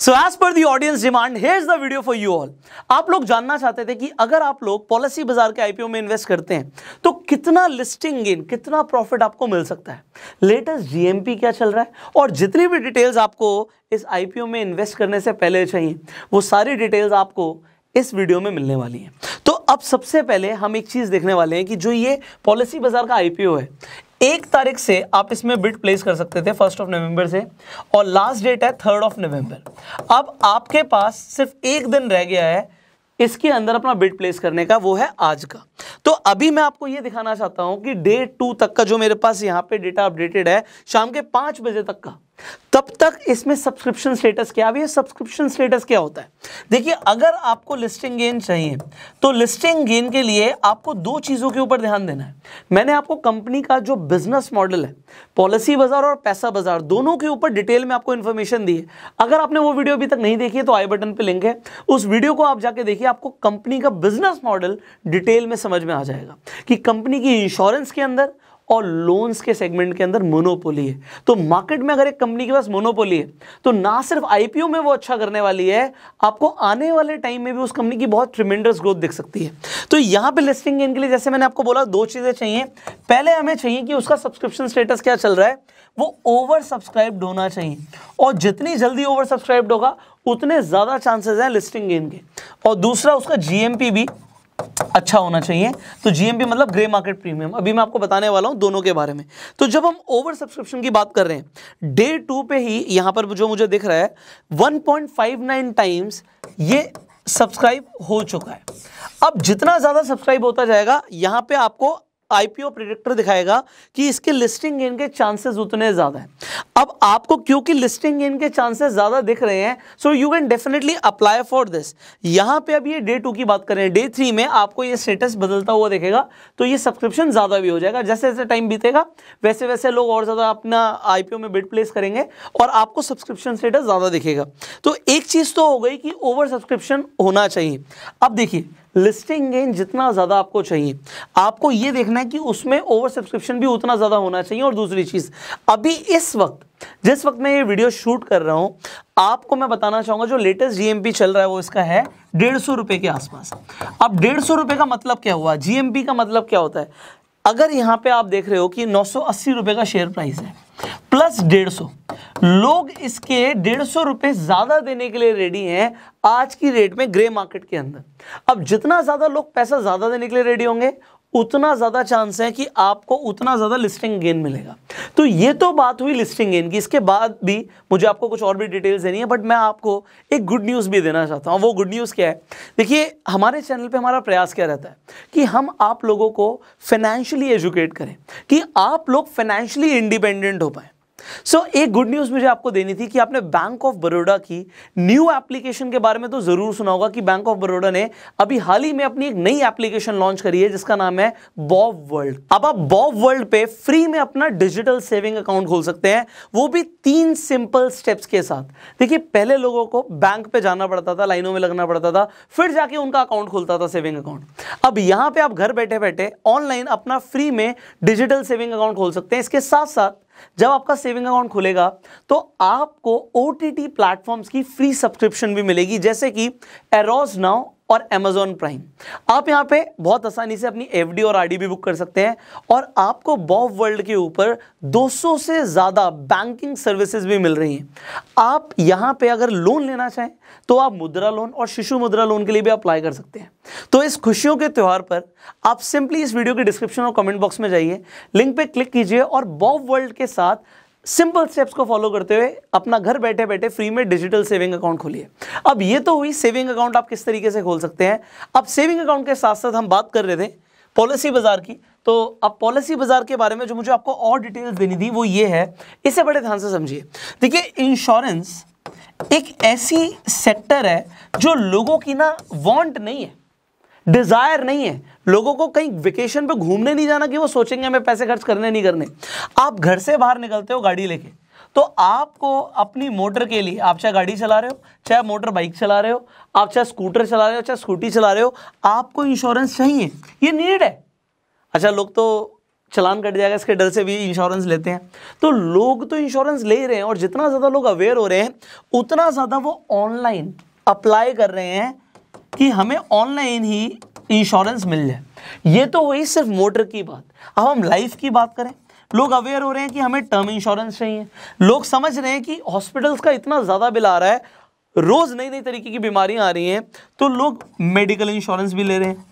so as per the audience demand here is the video for you all आप लोग जानना चाहते थे कि अगर आप लोग पॉलिसी बाजार के आईपीओ में इन्वेस्ट करते हैं तो कितना लिस्टिंग गेन कितना प्रॉफिट आपको मिल सकता है लेटेस्ट जीएमपी क्या चल रहा है और जितनी भी डिटेल्स आपको इस आईपीओ में इन्वेस्ट करने से पहले चाहिए वो सारी डिटेल्स आपको इस वीडियो में मिलने वाली है तो अब सबसे पहले हम एक चीज़ देखने वाले हैं कि जो ये पॉलिसी बाजार का आईपीओ है एक तारीख से आप इसमें बिट प्लेस कर सकते थे फर्स्ट ऑफ नवंबर से और लास्ट डेट है थर्ड ऑफ नवंबर अब आपके पास सिर्फ एक दिन रह गया है इसके अंदर अपना बिट प्लेस करने का वो है आज का तो अभी मैं आपको यह दिखाना चाहता हूं कि डे टू तक का जो मेरे पास यहां पे डेटा अपडेटेड है शाम के पांच बजे तक का तब तक इसमें सब्सक्रिप्शन स्टेटस क्या है सब्सक्रिप्शन स्टेटस क्या होता है देखिए अगर आपको लिस्टिंग गेन चाहिए तो लिस्टिंग गेन के लिए आपको दो चीज़ों के ऊपर ध्यान देना है मैंने आपको कंपनी का जो बिजनेस मॉडल है पॉलिसी बाजार और पैसा बाजार दोनों के ऊपर डिटेल में आपको इंफॉर्मेशन दी है अगर आपने वो वीडियो अभी तक नहीं देखी है तो आई बटन पर लिंक है उस वीडियो को आप जाके देखिए आपको कंपनी का बिजनेस मॉडल डिटेल में समझ में आ जाएगा कि कंपनी की इंश्योरेंस के अंदर और लोन्स के सेगमेंट के अंदर मोनोपोली है तो मार्केट में अगर एक कंपनी के पास मोनोपोली है तो ना सिर्फ आईपीओ में वो अच्छा करने वाली है आपको आने वाले टाइम में भी उस कंपनी की बहुत ट्रिमेंडस ग्रोथ दिख सकती है तो यहां पे लिस्टिंग गेन के लिए जैसे मैंने आपको बोला दो चीज़ें चाहिए पहले हमें चाहिए कि उसका सब्सक्रिप्शन स्टेटस क्या चल रहा है वो ओवर सब्सक्राइब्ड होना चाहिए और जितनी जल्दी ओवर सब्सक्राइब्ड होगा उतने ज़्यादा चांसेस हैं लिस्टिंग गेन के और दूसरा उसका जीएमपी भी अच्छा होना चाहिए तो जीएमपी मतलब ग्रे मार्केट प्रीमियम अभी मैं आपको बताने वाला हूं दोनों के बारे में तो जब हम ओवर सब्सक्रिप्शन की बात कर रहे हैं डे टू पे ही यहां पर जो मुझे दिख रहा है 1.59 टाइम्स ये सब्सक्राइब हो चुका है अब जितना ज़्यादा सब्सक्राइब होता जाएगा यहां पे आपको आईपीओ प्रिडिक्टर दिखाएगा कि इसके लिस्टिंग गेन के चांसेस उतने ज़्यादा हैं अब आपको क्योंकि लिस्टिंग गेन के चांसेस ज़्यादा दिख रहे हैं so you can definitely apply for this यहाँ पे अब ये डे टू की बात करें डे थ्री में आपको ये स्टेटस बदलता हुआ दिखेगा तो ये सब्सक्रिप्शन ज़्यादा भी हो जाएगा जैसे जैसे टाइम बीतेगा वैसे वैसे लोग और ज़्यादा अपना आईपीओ में बिड प्लेस करेंगे और आपको सब्सक्रिप्शन स्टेटस ज़्यादा दिखेगा तो एक चीज़ तो हो गई कि ओवर सब्सक्रिप्शन होना चाहिए अब देखिए लिस्टिंग गेन जितना ज़्यादा आपको चाहिए आपको ये देखना है कि उसमें ओवर सब्सक्रिप्शन भी उतना ज़्यादा होना चाहिए और दूसरी चीज़ अभी इस वक्त जिस वक्त मैं ये वीडियो शूट कर रहा हूँ आपको मैं बताना चाहूँगा जो लेटेस्ट जीएमपी चल रहा है वो इसका है डेढ़ सौ रुपए के आसपास अब डेढ़ सौ रुपए का मतलब क्या हुआ जीएमपी का मतलब क्या होता है अगर यहाँ पे आप देख रहे हो कि नौ सौ अस्सी रुपये का शेयर प्राइस है प्लस डेढ़ सौ लोग इसके डेढ़ सौ रुपये ज़्यादा देने के लिए रेडी हैं आज की रेट में ग्रे मार्केट के अंदर अब जितना ज़्यादा लोग पैसा ज़्यादा देने के लिए रेडी होंगे उतना ज़्यादा चांस है कि आपको उतना ज़्यादा लिस्टिंग गेन मिलेगा तो ये तो बात हुई लिस्टिंग गेन की इसके बाद भी मुझे आपको कुछ और भी डिटेल्स देनी है बट मैं आपको एक गुड न्यूज़ भी देना चाहता हूँ वो गुड न्यूज़ क्या है देखिए हमारे चैनल पे हमारा प्रयास क्या रहता है कि हम आप लोगों को फाइनेंशियली एजुकेट करें कि आप लोग फाइनेंशियली इंडिपेंडेंट हो पाएँ सो so, एक गुड न्यूज़ मुझे आपको देनी थी कि आपने बैंक ऑफ बड़ौदा की न्यू एप्लीकेशन के बारे में तो ज़रूर सुना होगा कि बैंक ऑफ बड़ौदा ने अभी हाल ही में अपनी एक नई एप्लीकेशन लॉन्च करी है जिसका नाम है बॉब वर्ल्ड अब आप बॉब वर्ल्ड पे फ्री में अपना डिजिटल सेविंग अकाउंट खोल सकते हैं वो भी तीन सिंपल स्टेप्स के साथ देखिए पहले लोगों को बैंक पे जाना पड़ता था लाइनों में लगना पड़ता था फिर जाके उनका अकाउंट खुलता था सेविंग अकाउंट अब यहां पर आप घर बैठे बैठे ऑनलाइन अपना फ्री में डिजिटल सेविंग अकाउंट खोल सकते हैं इसके साथ साथ जब आपका सेविंग अकाउंट खुलेगा तो आपको ओ टी टी प्लेटफॉर्म्स की फ्री सब्सक्रिप्शन भी मिलेगी जैसे कि एरोज नाउ और अमेजोन प्राइम आप यहाँ पे बहुत आसानी से अपनी एफ और आर भी बुक कर सकते हैं और आपको बॉब वर्ल्ड के ऊपर 200 से ज़्यादा बैंकिंग सर्विसेज भी मिल रही हैं आप यहाँ पे अगर लोन लेना चाहें तो आप मुद्रा लोन और शिशु मुद्रा लोन के लिए भी अप्लाई कर सकते हैं तो इस खुशियों के त्यौहार पर आप सिंपली इस वीडियो के डिस्क्रिप्शन और कमेंट बॉक्स में जाइए लिंक पे क्लिक कीजिए और बॉब वर्ल्ड के साथ सिंपल स्टेप्स को फॉलो करते हुए अपना घर बैठे बैठे फ्री में डिजिटल सेविंग अकाउंट खोलिए अब ये तो हुई सेविंग अकाउंट आप किस तरीके से खोल सकते हैं अब सेविंग अकाउंट के साथ साथ हम बात कर रहे थे पॉलिसी बाजार की तो अब पॉलिसी बाजार के बारे में जो मुझे आपको और डिटेल्स देनी थी वो ये है इसे बड़े ध्यान से समझिए देखिए इंश्योरेंस एक ऐसी सेक्टर है जो लोगों की ना वांट नहीं है डिज़ायर नहीं है लोगों को कहीं वेकेशन पे घूमने नहीं जाना कि वो सोचेंगे हमें पैसे खर्च करने नहीं करने आप घर से बाहर निकलते हो गाड़ी लेके तो आपको अपनी मोटर के लिए आप चाहे गाड़ी चला रहे हो चाहे मोटर बाइक चला रहे हो आप चाहे स्कूटर चला रहे हो चाहे स्कूटी चला रहे हो आपको इंश्योरेंस चाहिए ये नीड है अच्छा लोग तो चलान कट जाएगा इसके डर से भी इंश्योरेंस लेते हैं तो लोग तो इंश्योरेंस ले रहे हैं और जितना ज़्यादा लोग अवेयर हो रहे हैं उतना ज़्यादा वो ऑनलाइन अप्लाई कर रहे हैं कि हमें ऑनलाइन ही इंश्योरेंस मिल जाए ये तो वही सिर्फ मोटर की बात अब हम लाइफ की बात करें लोग अवेयर हो रहे हैं कि हमें टर्म इंश्योरेंस चाहिए लोग समझ रहे हैं कि हॉस्पिटल्स का इतना ज़्यादा बिल आ रहा है रोज़ नई नई तरीके की बीमारियां आ रही हैं तो लोग मेडिकल इंश्योरेंस भी ले रहे हैं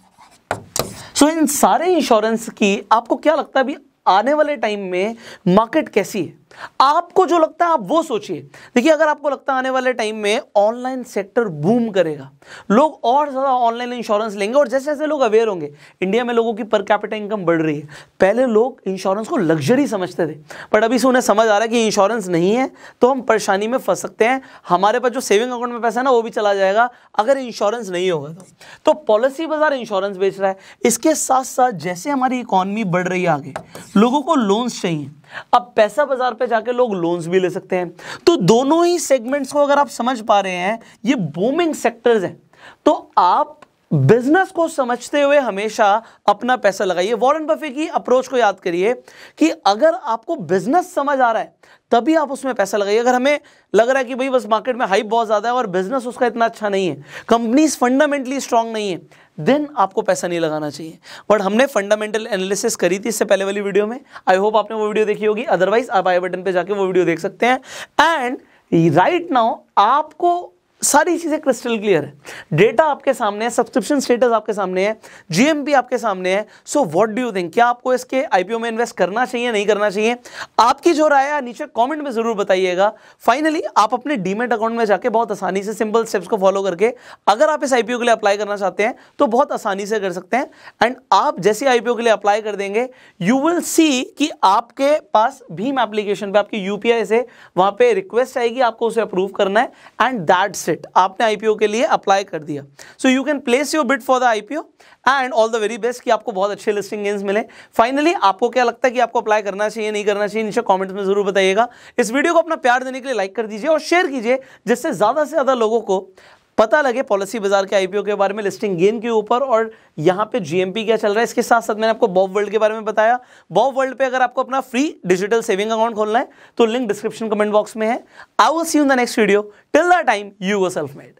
सो so, इन सारे इंश्योरेंस की आपको क्या लगता है अभी आने वाले टाइम में मार्केट कैसी है आपको जो लगता है आप वो सोचिए देखिए अगर आपको लगता है आने वाले टाइम में ऑनलाइन सेक्टर बूम करेगा लोग और ज़्यादा ऑनलाइन इंश्योरेंस लेंगे और जैसे जैसे लोग अवेयर होंगे इंडिया में लोगों की पर कैपिटल इनकम बढ़ रही है पहले लोग इंश्योरेंस को लग्जरी समझते थे बट अभी से उन्हें समझ आ रहा है कि इंश्योरेंस नहीं है तो हम परेशानी में फंस सकते हैं हमारे पास जो सेविंग अकाउंट में पैसा है ना वो भी चला जाएगा अगर इंश्योरेंस नहीं होगा तो, तो पॉलिसी बाजार इंश्योरेंस बेच रहा है इसके साथ साथ जैसे हमारी इकॉनमी बढ़ रही है आगे लोगों को लोन्स चाहिए अब पैसा बाजार पे जाके लोग लोन्स भी ले सकते हैं तो दोनों ही सेगमेंट्स को अगर आप समझ पा रहे हैं ये बूमिंग सेक्टर्स हैं तो आप बिजनेस को समझते हुए हमेशा अपना पैसा लगाइए वॉरेन बफे की अप्रोच को याद करिए कि अगर आपको बिजनेस समझ आ रहा है तभी आप उसमें पैसा लगाइए अगर हमें लग रहा है कि भाई बस मार्केट में हाइप बहुत ज़्यादा है और बिजनेस उसका इतना अच्छा नहीं है कंपनीज फंडामेंटली स्ट्रांग नहीं है देन आपको पैसा नहीं लगाना चाहिए बट हमने फंडामेंटल एनालिसिस करी थी इससे पहले वाली वीडियो में आई होप आपने वो वीडियो देखी होगी अदरवाइज आप आई बटन पर जाके वो वीडियो देख सकते हैं एंड राइट नाउ आपको सारी चीज़ें क्रिस्टल क्लियर है डेटा आपके सामने है सब्सक्रिप्शन स्टेटस आपके सामने है जीएमपी आपके सामने है so what do you think क्या आपको इसके आईपीओ में इन्वेस्ट करना चाहिए नहीं करना चाहिए आपकी जो राय है नीचे कमेंट में ज़रूर बताइएगा फाइनली आप अपने डीमेट अकाउंट में जाके बहुत आसानी से सिंपल स्टेप्स को फॉलो करके अगर आप इस आईपीओ के लिए अप्लाई करना चाहते हैं तो बहुत आसानी से कर सकते हैं एंड आप जैसे आईपीओ के लिए अप्लाई कर देंगे यू विल सी कि आपके पास भीम एप्लीकेशन पर आपकी यूपीआई से वहां पर रिक्वेस्ट आएगी आपको उसे अप्रूव करना है एंड दैट्स दैट्स इट आपने आईपीओ के लिए अप्लाई कर दिया so you can place your bid for the IPO and all the very best कि आपको बहुत अच्छे लिस्टिंग गेंस मिले फाइनली आपको क्या लगता है कि आपको अप्लाई करना चाहिए नहीं करना चाहिए नीचे कॉमेंट्स में जरूर बताइएगा इस वीडियो को अपना प्यार देने के लिए लाइक कर दीजिए और शेयर कीजिए जिससे ज़्यादा से ज़्यादा लोगों को पता लगे पॉलिसी बाजार के आईपीओ के बारे में लिस्टिंग गेन के ऊपर और यहाँ पे जीएमपी क्या चल रहा है इसके साथ साथ मैंने आपको बॉब वर्ल्ड के बारे में बताया बॉब वर्ल्ड पे अगर आपको अपना फ्री डिजिटल सेविंग अकाउंट खोलना है तो लिंक डिस्क्रिप्शन कमेंट बॉक्स में है आई वो see in the next video till the time you वो सेल्फ मेड